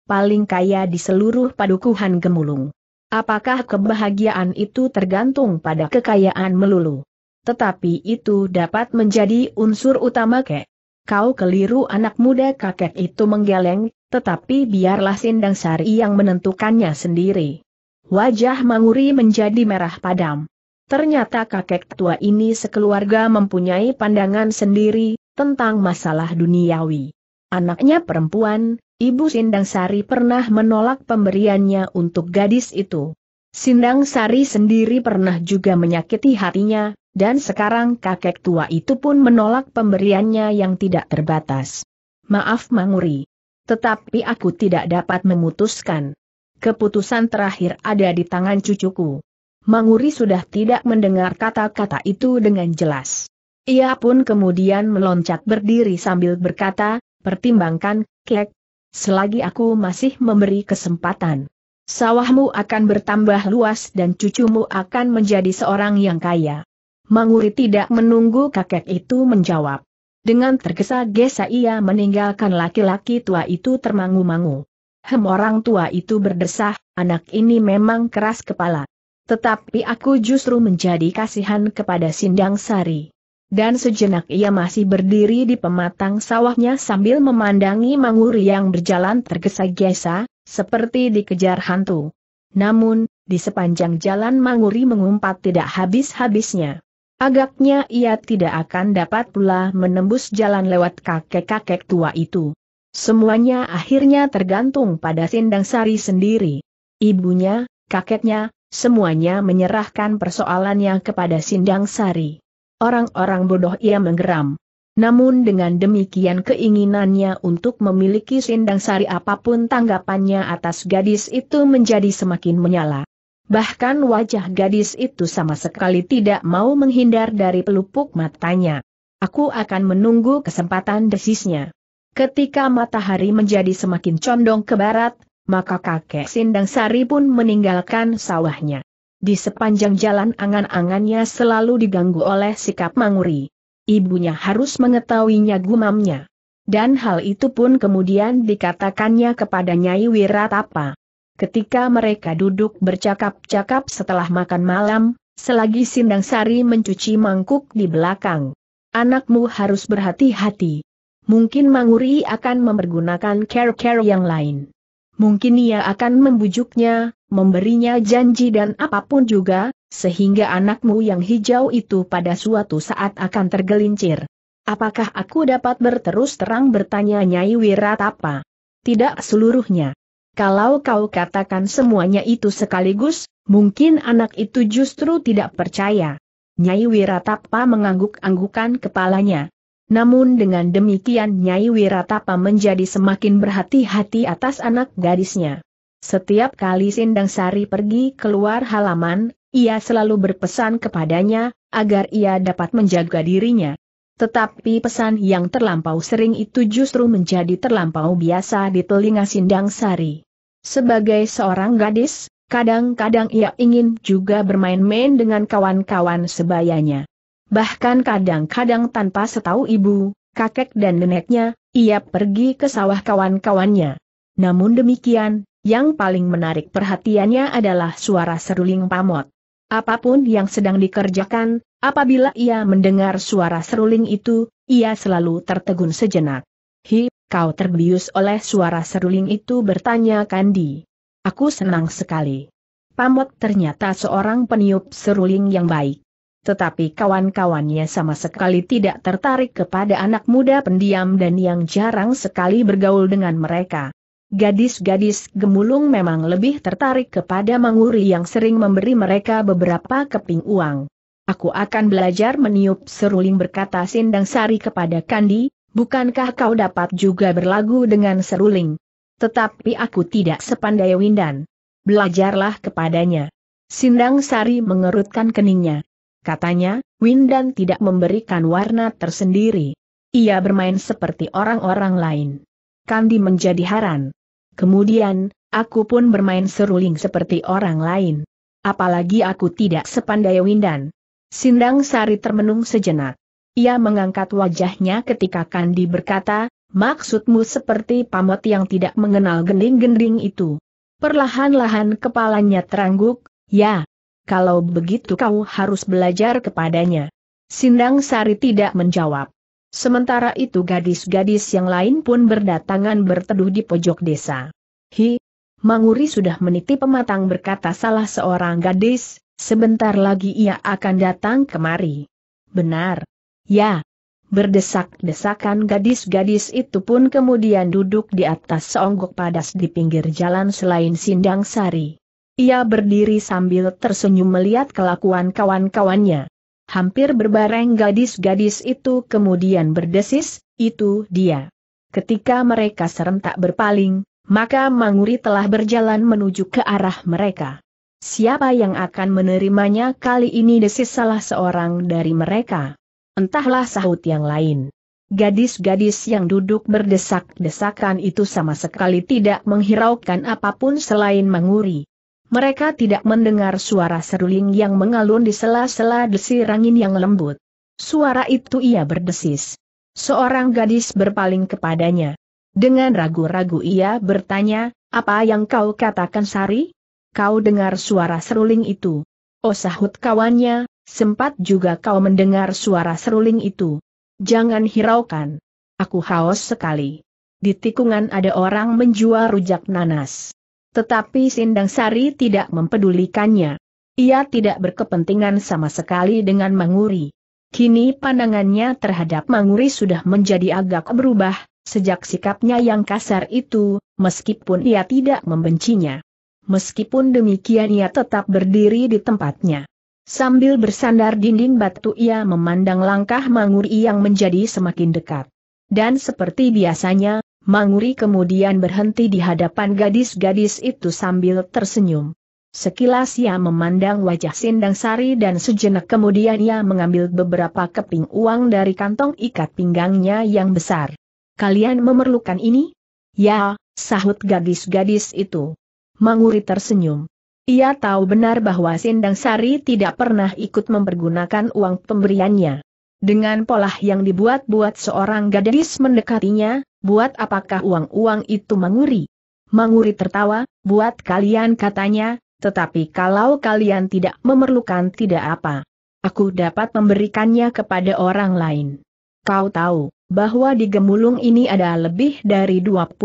Paling kaya di seluruh padukuhan gemulung. Apakah kebahagiaan itu tergantung pada kekayaan melulu? Tetapi itu dapat menjadi unsur utama kek. Kau keliru anak muda kakek itu menggeleng, tetapi biarlah Sindang Sari yang menentukannya sendiri. Wajah Manguri menjadi merah padam. Ternyata kakek tua ini sekeluarga mempunyai pandangan sendiri tentang masalah duniawi. Anaknya perempuan, Ibu Sindang Sari pernah menolak pemberiannya untuk gadis itu. Sindang Sari sendiri pernah juga menyakiti hatinya, dan sekarang kakek tua itu pun menolak pemberiannya yang tidak terbatas. Maaf Manguri. Tetapi aku tidak dapat memutuskan keputusan terakhir ada di tangan cucuku. Manguri sudah tidak mendengar kata-kata itu dengan jelas. Ia pun kemudian meloncat berdiri sambil berkata, pertimbangkan, kek, selagi aku masih memberi kesempatan. Sawahmu akan bertambah luas dan cucumu akan menjadi seorang yang kaya. Manguri tidak menunggu kakek itu menjawab. Dengan tergesa-gesa ia meninggalkan laki-laki tua itu termangu-mangu. Hem orang tua itu berdesah, anak ini memang keras kepala. Tetapi aku justru menjadi kasihan kepada Sindang Sari. Dan sejenak ia masih berdiri di pematang sawahnya sambil memandangi Manguri yang berjalan tergesa-gesa, seperti dikejar hantu. Namun, di sepanjang jalan Manguri mengumpat tidak habis-habisnya. Agaknya ia tidak akan dapat pula menembus jalan lewat kakek-kakek tua itu. Semuanya akhirnya tergantung pada Sindang Sari sendiri. Ibunya, kakeknya, semuanya menyerahkan persoalannya kepada Sindang Sari. Orang-orang bodoh ia menggeram. Namun dengan demikian keinginannya untuk memiliki sindang sari apapun tanggapannya atas gadis itu menjadi semakin menyala. Bahkan wajah gadis itu sama sekali tidak mau menghindar dari pelupuk matanya. Aku akan menunggu kesempatan desisnya. Ketika matahari menjadi semakin condong ke barat, maka kakek Sindang Sari pun meninggalkan sawahnya. Di sepanjang jalan angan-angannya selalu diganggu oleh sikap Manguri. Ibunya harus mengetahuinya gumamnya. Dan hal itu pun kemudian dikatakannya kepada Nyai Wiratapa. Ketika mereka duduk bercakap-cakap setelah makan malam, selagi Sindang Sari mencuci mangkuk di belakang. Anakmu harus berhati-hati. Mungkin Manguri akan mempergunakan care-care yang lain. Mungkin ia akan membujuknya, memberinya janji dan apapun juga, sehingga anakmu yang hijau itu pada suatu saat akan tergelincir. Apakah aku dapat berterus terang bertanya Nyai Wiratapa? Tidak seluruhnya. Kalau kau katakan semuanya itu sekaligus, mungkin anak itu justru tidak percaya. Nyai Wiratapa mengangguk-anggukan kepalanya. Namun dengan demikian Nyai Wiratapa menjadi semakin berhati-hati atas anak gadisnya. Setiap kali Sindang Sari pergi keluar halaman, ia selalu berpesan kepadanya, agar ia dapat menjaga dirinya. Tetapi pesan yang terlampau sering itu justru menjadi terlampau biasa di telinga Sindang Sari. Sebagai seorang gadis, kadang-kadang ia ingin juga bermain-main dengan kawan-kawan sebayanya. Bahkan kadang-kadang tanpa setahu ibu, kakek dan neneknya, ia pergi ke sawah kawan-kawannya. Namun demikian, yang paling menarik perhatiannya adalah suara seruling pamot. Apapun yang sedang dikerjakan, apabila ia mendengar suara seruling itu, ia selalu tertegun sejenak. Hi, kau terbius oleh suara seruling itu bertanya Kandi. Aku senang sekali. Pamot ternyata seorang peniup seruling yang baik tetapi kawan-kawannya sama sekali tidak tertarik kepada anak muda pendiam dan yang jarang sekali bergaul dengan mereka. Gadis-gadis gemulung memang lebih tertarik kepada manguri yang sering memberi mereka beberapa keping uang. Aku akan belajar meniup seruling berkata Sindang Sari kepada Kandi, bukankah kau dapat juga berlagu dengan seruling? Tetapi aku tidak sepandai Windan. Belajarlah kepadanya. Sindang Sari mengerutkan keningnya. Katanya, Windan tidak memberikan warna tersendiri. Ia bermain seperti orang-orang lain. Kandi menjadi haran. Kemudian, aku pun bermain seruling seperti orang lain. Apalagi aku tidak sepandai Windan. Sindang Sari termenung sejenak. Ia mengangkat wajahnya ketika Kandi berkata, maksudmu seperti pamot yang tidak mengenal gending-gending itu. Perlahan-lahan kepalanya terangguk, ya, kalau begitu kau harus belajar kepadanya. Sindang Sari tidak menjawab. Sementara itu gadis-gadis yang lain pun berdatangan berteduh di pojok desa. Hi, Manguri sudah meniti pematang berkata salah seorang gadis, sebentar lagi ia akan datang kemari. Benar. Ya. Berdesak-desakan gadis-gadis itu pun kemudian duduk di atas seonggok padas di pinggir jalan selain Sindang Sari. Ia berdiri sambil tersenyum melihat kelakuan kawan-kawannya. Hampir berbareng gadis-gadis itu kemudian berdesis, itu dia. Ketika mereka serentak berpaling, maka Manguri telah berjalan menuju ke arah mereka. Siapa yang akan menerimanya kali ini desis salah seorang dari mereka. Entahlah sahut yang lain. Gadis-gadis yang duduk berdesak-desakan itu sama sekali tidak menghiraukan apapun selain Manguri mereka tidak mendengar suara seruling yang mengalun di sela-sela desir angin yang lembut. Suara itu ia berdesis. Seorang gadis berpaling kepadanya. Dengan ragu-ragu ia bertanya, apa yang kau katakan Sari? Kau dengar suara seruling itu. Oh sahut kawannya, sempat juga kau mendengar suara seruling itu. Jangan hiraukan. Aku haus sekali. Di tikungan ada orang menjual rujak nanas. Tetapi Sindang Sari tidak mempedulikannya. Ia tidak berkepentingan sama sekali dengan Manguri. Kini pandangannya terhadap Manguri sudah menjadi agak berubah, sejak sikapnya yang kasar itu, meskipun ia tidak membencinya. Meskipun demikian ia tetap berdiri di tempatnya. Sambil bersandar dinding batu ia memandang langkah Manguri yang menjadi semakin dekat. Dan seperti biasanya, Manguri kemudian berhenti di hadapan gadis-gadis itu sambil tersenyum. Sekilas ia memandang wajah Sindang Sari dan sejenak kemudian ia mengambil beberapa keping uang dari kantong ikat pinggangnya yang besar. Kalian memerlukan ini? Ya, sahut gadis-gadis itu. Manguri tersenyum. Ia tahu benar bahwa Sindang Sari tidak pernah ikut mempergunakan uang pemberiannya. Dengan pola yang dibuat-buat seorang gadis mendekatinya, buat apakah uang-uang itu manguri? Manguri tertawa, buat kalian katanya, tetapi kalau kalian tidak memerlukan tidak apa. Aku dapat memberikannya kepada orang lain. Kau tahu, bahwa di Gemulung ini ada lebih dari 25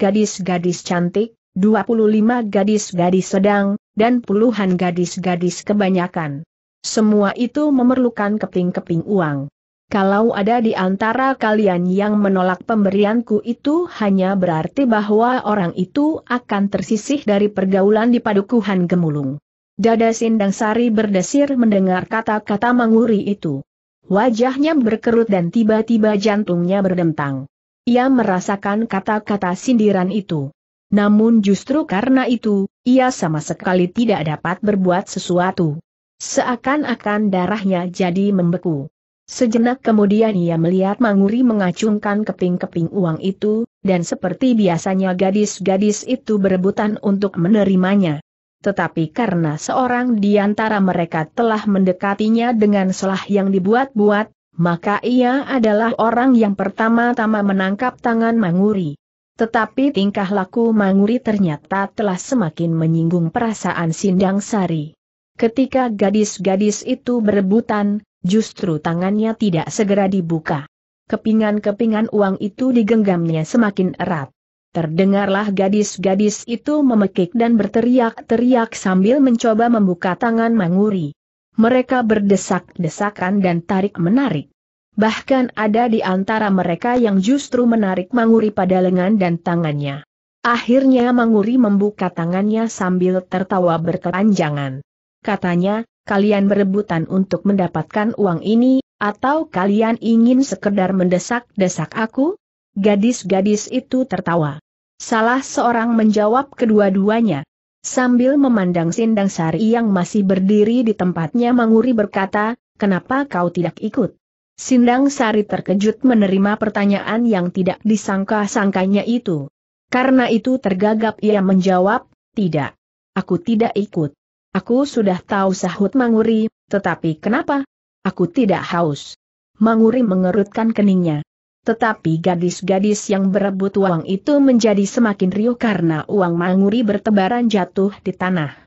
gadis-gadis cantik, 25 gadis-gadis sedang, dan puluhan gadis-gadis kebanyakan. Semua itu memerlukan keping-keping uang. Kalau ada di antara kalian yang menolak pemberianku itu hanya berarti bahwa orang itu akan tersisih dari pergaulan di padukuhan gemulung. Dada Sindang Sari berdesir mendengar kata-kata Manguri itu. Wajahnya berkerut dan tiba-tiba jantungnya berdentang. Ia merasakan kata-kata sindiran itu. Namun justru karena itu, ia sama sekali tidak dapat berbuat sesuatu. Seakan-akan darahnya jadi membeku. Sejenak kemudian ia melihat Manguri mengacungkan keping-keping uang itu, dan seperti biasanya gadis-gadis itu berebutan untuk menerimanya. Tetapi karena seorang di antara mereka telah mendekatinya dengan selah yang dibuat-buat, maka ia adalah orang yang pertama-tama menangkap tangan Manguri. Tetapi tingkah laku Manguri ternyata telah semakin menyinggung perasaan Sindang Sari. Ketika gadis-gadis itu berebutan, justru tangannya tidak segera dibuka. Kepingan-kepingan uang itu digenggamnya semakin erat. Terdengarlah gadis-gadis itu memekik dan berteriak-teriak sambil mencoba membuka tangan Manguri. Mereka berdesak-desakan dan tarik-menarik. Bahkan ada di antara mereka yang justru menarik Manguri pada lengan dan tangannya. Akhirnya Manguri membuka tangannya sambil tertawa berkepanjangan katanya, kalian berebutan untuk mendapatkan uang ini, atau kalian ingin sekedar mendesak-desak aku? Gadis-gadis itu tertawa. Salah seorang menjawab kedua-duanya. Sambil memandang Sindang Sari yang masih berdiri di tempatnya menguri berkata, kenapa kau tidak ikut? Sindang Sari terkejut menerima pertanyaan yang tidak disangka-sangkanya itu. Karena itu tergagap ia menjawab, tidak. Aku tidak ikut. Aku sudah tahu sahut Manguri, tetapi kenapa? Aku tidak haus. Manguri mengerutkan keningnya. Tetapi gadis-gadis yang berebut uang itu menjadi semakin riuh karena uang Manguri bertebaran jatuh di tanah.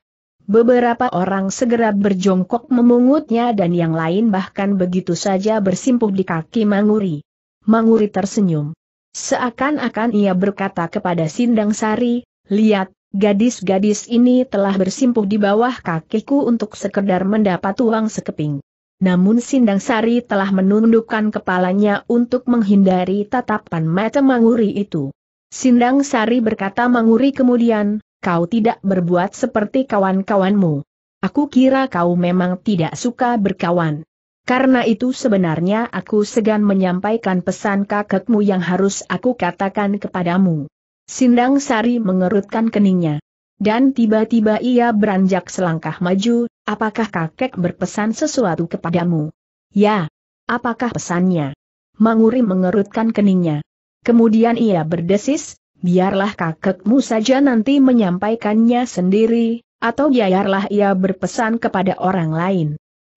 Beberapa orang segera berjongkok memungutnya dan yang lain bahkan begitu saja bersimpuh di kaki Manguri. Manguri tersenyum. Seakan-akan ia berkata kepada Sindang Sari, lihat, Gadis-gadis ini telah bersimpuh di bawah kakiku untuk sekedar mendapat uang sekeping. Namun Sindang Sari telah menundukkan kepalanya untuk menghindari tatapan mata Manguri itu. Sindang Sari berkata Manguri kemudian, kau tidak berbuat seperti kawan-kawanmu. Aku kira kau memang tidak suka berkawan. Karena itu sebenarnya aku segan menyampaikan pesan kakekmu yang harus aku katakan kepadamu. Sindang Sari mengerutkan keningnya. Dan tiba-tiba ia beranjak selangkah maju, apakah kakek berpesan sesuatu kepadamu? Ya. Apakah pesannya? Manguri mengerutkan keningnya. Kemudian ia berdesis, biarlah kakekmu saja nanti menyampaikannya sendiri, atau biarlah ia berpesan kepada orang lain.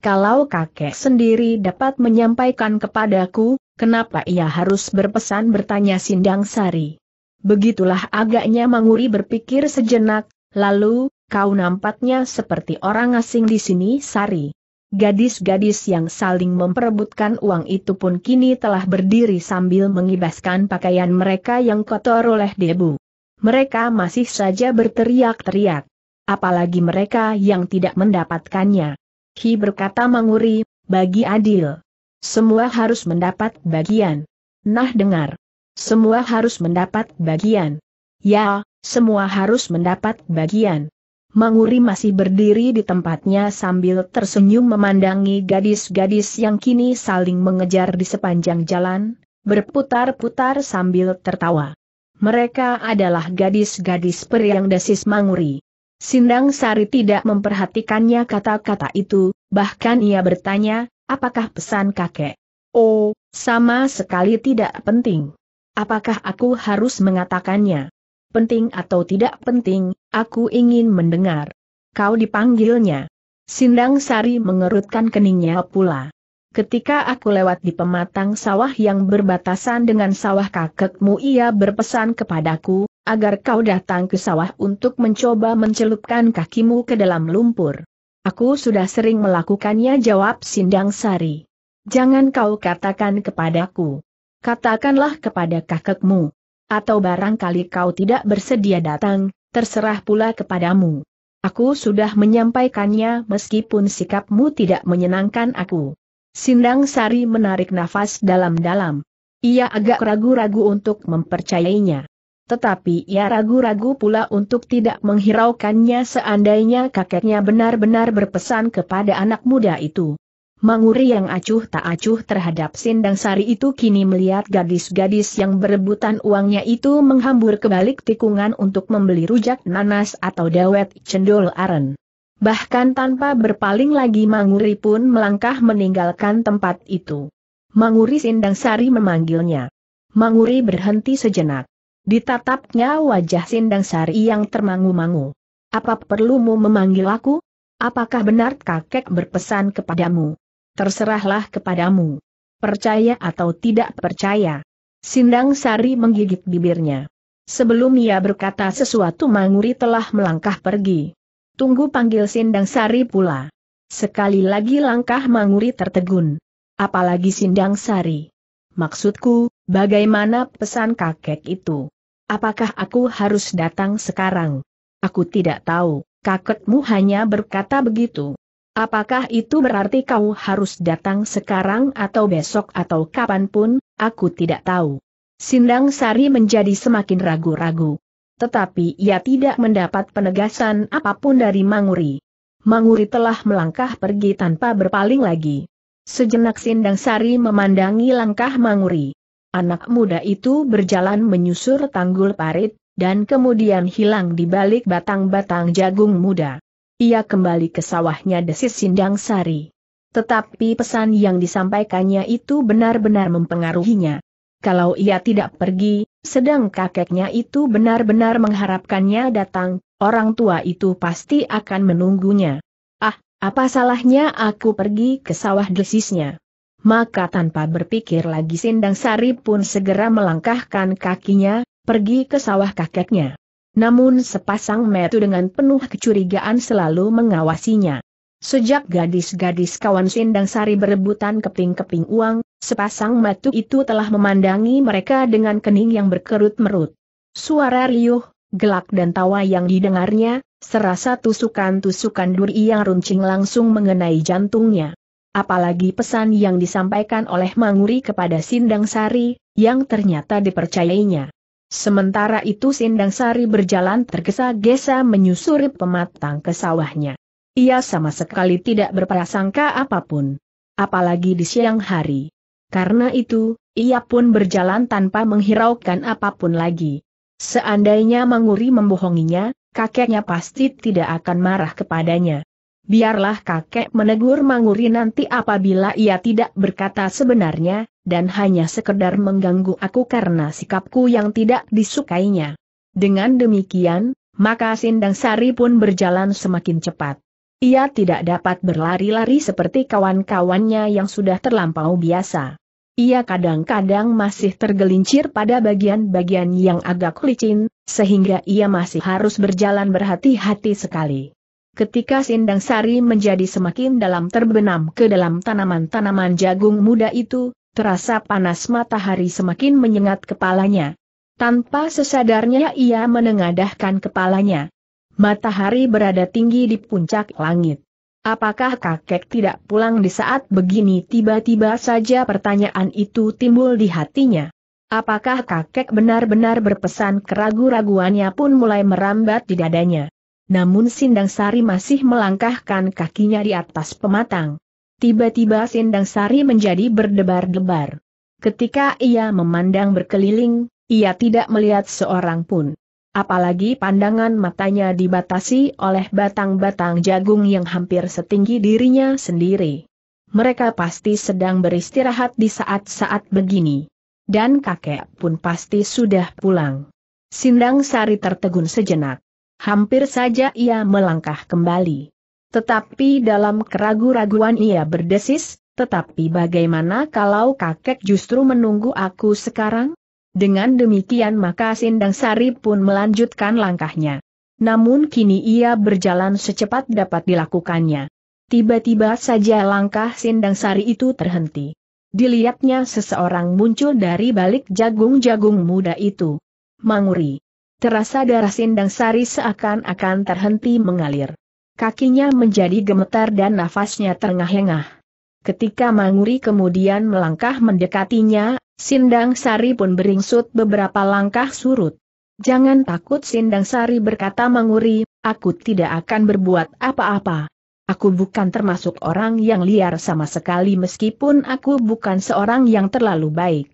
Kalau kakek sendiri dapat menyampaikan kepadaku, kenapa ia harus berpesan bertanya Sindang Sari? Begitulah agaknya Manguri berpikir sejenak, lalu, kau nampaknya seperti orang asing di sini Sari. Gadis-gadis yang saling memperebutkan uang itu pun kini telah berdiri sambil mengibaskan pakaian mereka yang kotor oleh debu. Mereka masih saja berteriak-teriak. Apalagi mereka yang tidak mendapatkannya. Ki berkata Manguri, bagi adil. Semua harus mendapat bagian. Nah dengar. Semua harus mendapat bagian. Ya, semua harus mendapat bagian. Manguri masih berdiri di tempatnya sambil tersenyum memandangi gadis-gadis yang kini saling mengejar di sepanjang jalan, berputar-putar sambil tertawa. Mereka adalah gadis-gadis periang desis Manguri. Sindang Sari tidak memperhatikannya kata-kata itu, bahkan ia bertanya, apakah pesan kakek? Oh, sama sekali tidak penting. Apakah aku harus mengatakannya? Penting atau tidak penting, aku ingin mendengar. Kau dipanggilnya. Sindang Sari mengerutkan keningnya pula. Ketika aku lewat di pematang sawah yang berbatasan dengan sawah kakekmu ia berpesan kepadaku, agar kau datang ke sawah untuk mencoba mencelupkan kakimu ke dalam lumpur. Aku sudah sering melakukannya jawab Sindang Sari. Jangan kau katakan kepadaku katakanlah kepada kakekmu. Atau barangkali kau tidak bersedia datang, terserah pula kepadamu. Aku sudah menyampaikannya meskipun sikapmu tidak menyenangkan aku. Sindang Sari menarik nafas dalam-dalam. Ia agak ragu-ragu untuk mempercayainya. Tetapi ia ragu-ragu pula untuk tidak menghiraukannya seandainya kakeknya benar-benar berpesan kepada anak muda itu. Manguri yang acuh tak acuh terhadap Sindang Sari itu kini melihat gadis-gadis yang berebutan uangnya itu menghambur ke balik tikungan untuk membeli rujak nanas atau dawet cendol aren. Bahkan tanpa berpaling lagi Manguri pun melangkah meninggalkan tempat itu. Manguri Sindang Sari memanggilnya. Manguri berhenti sejenak. Ditatapnya wajah Sindang Sari yang termangu-mangu. Apa perlumu memanggil aku? Apakah benar kakek berpesan kepadamu? terserahlah kepadamu. Percaya atau tidak percaya. Sindang Sari menggigit bibirnya. Sebelum ia berkata sesuatu Manguri telah melangkah pergi. Tunggu panggil Sindang Sari pula. Sekali lagi langkah Manguri tertegun. Apalagi Sindang Sari. Maksudku, bagaimana pesan kakek itu? Apakah aku harus datang sekarang? Aku tidak tahu, kakekmu hanya berkata begitu. Apakah itu berarti kau harus datang sekarang atau besok atau kapanpun, aku tidak tahu. Sindang Sari menjadi semakin ragu-ragu. Tetapi ia tidak mendapat penegasan apapun dari Manguri. Manguri telah melangkah pergi tanpa berpaling lagi. Sejenak Sindang Sari memandangi langkah Manguri. Anak muda itu berjalan menyusur tanggul parit, dan kemudian hilang di balik batang-batang jagung muda. Ia kembali ke sawahnya desis Sindang Sari. Tetapi pesan yang disampaikannya itu benar-benar mempengaruhinya. Kalau ia tidak pergi, sedang kakeknya itu benar-benar mengharapkannya datang, orang tua itu pasti akan menunggunya. Ah, apa salahnya aku pergi ke sawah desisnya? Maka tanpa berpikir lagi Sindang Sari pun segera melangkahkan kakinya, pergi ke sawah kakeknya. Namun sepasang metu dengan penuh kecurigaan selalu mengawasinya. Sejak gadis-gadis kawan Sindang Sari berebutan keping-keping uang, sepasang metu itu telah memandangi mereka dengan kening yang berkerut merut. Suara riuh, gelak dan tawa yang didengarnya, serasa tusukan-tusukan duri yang runcing langsung mengenai jantungnya. Apalagi pesan yang disampaikan oleh Manguri kepada Sindang Sari, yang ternyata dipercayainya. Sementara itu Sindang Sari berjalan tergesa-gesa menyusuri pematang ke sawahnya. Ia sama sekali tidak berprasangka apapun. Apalagi di siang hari. Karena itu, ia pun berjalan tanpa menghiraukan apapun lagi. Seandainya Manguri membohonginya, kakeknya pasti tidak akan marah kepadanya. Biarlah kakek menegur Manguri nanti apabila ia tidak berkata sebenarnya, dan hanya sekedar mengganggu aku karena sikapku yang tidak disukainya. Dengan demikian, maka Sindang Sari pun berjalan semakin cepat. Ia tidak dapat berlari-lari seperti kawan-kawannya yang sudah terlampau biasa. Ia kadang-kadang masih tergelincir pada bagian-bagian yang agak licin, sehingga ia masih harus berjalan berhati-hati sekali. Ketika Sindang Sari menjadi semakin dalam terbenam ke dalam tanaman-tanaman jagung muda itu, Terasa panas matahari semakin menyengat kepalanya. Tanpa sesadarnya ia menengadahkan kepalanya. Matahari berada tinggi di puncak langit. Apakah kakek tidak pulang di saat begini tiba-tiba saja pertanyaan itu timbul di hatinya? Apakah kakek benar-benar berpesan keragu-raguannya pun mulai merambat di dadanya? Namun Sindang Sari masih melangkahkan kakinya di atas pematang. Tiba-tiba Sindang Sari menjadi berdebar-debar. Ketika ia memandang berkeliling, ia tidak melihat seorang pun. Apalagi pandangan matanya dibatasi oleh batang-batang jagung yang hampir setinggi dirinya sendiri. Mereka pasti sedang beristirahat di saat-saat begini. Dan kakek pun pasti sudah pulang. Sindang Sari tertegun sejenak. Hampir saja ia melangkah kembali. Tetapi dalam keraguan raguan ia berdesis, tetapi bagaimana kalau kakek justru menunggu aku sekarang? Dengan demikian maka Sindang Sari pun melanjutkan langkahnya. Namun kini ia berjalan secepat dapat dilakukannya. Tiba-tiba saja langkah Sindang Sari itu terhenti. Dilihatnya seseorang muncul dari balik jagung-jagung muda itu. Manguri. Terasa darah Sindang Sari seakan-akan terhenti mengalir. Kakinya menjadi gemetar dan nafasnya terengah-engah. Ketika Manguri kemudian melangkah mendekatinya, Sindang Sari pun beringsut beberapa langkah surut. Jangan takut Sindang Sari berkata Manguri, aku tidak akan berbuat apa-apa. Aku bukan termasuk orang yang liar sama sekali meskipun aku bukan seorang yang terlalu baik.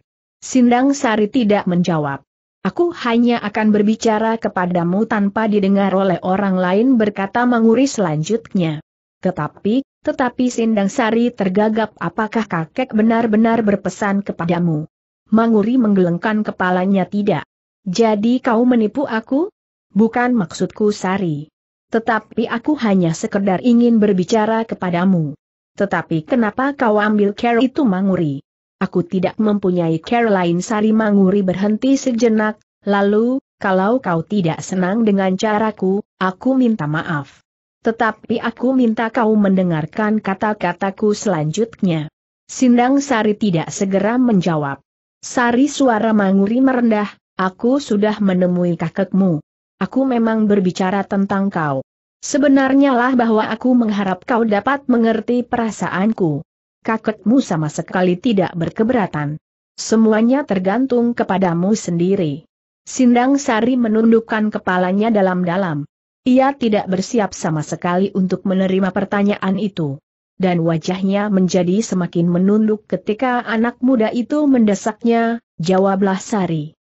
Sindang Sari tidak menjawab. Aku hanya akan berbicara kepadamu tanpa didengar oleh orang lain berkata menguri selanjutnya. Tetapi, tetapi Sindang Sari tergagap apakah kakek benar-benar berpesan kepadamu. Manguri menggelengkan kepalanya tidak. Jadi kau menipu aku? Bukan maksudku Sari. Tetapi aku hanya sekedar ingin berbicara kepadamu. Tetapi kenapa kau ambil care itu Manguri? aku tidak mempunyai Caroline Sari Manguri berhenti sejenak, lalu, kalau kau tidak senang dengan caraku, aku minta maaf. Tetapi aku minta kau mendengarkan kata-kataku selanjutnya. Sindang Sari tidak segera menjawab. Sari suara Manguri merendah, aku sudah menemui kakekmu. Aku memang berbicara tentang kau. Sebenarnya lah bahwa aku mengharap kau dapat mengerti perasaanku kakekmu sama sekali tidak berkeberatan. Semuanya tergantung kepadamu sendiri. Sindang Sari menundukkan kepalanya dalam-dalam. Ia tidak bersiap sama sekali untuk menerima pertanyaan itu. Dan wajahnya menjadi semakin menunduk ketika anak muda itu mendesaknya, jawablah Sari.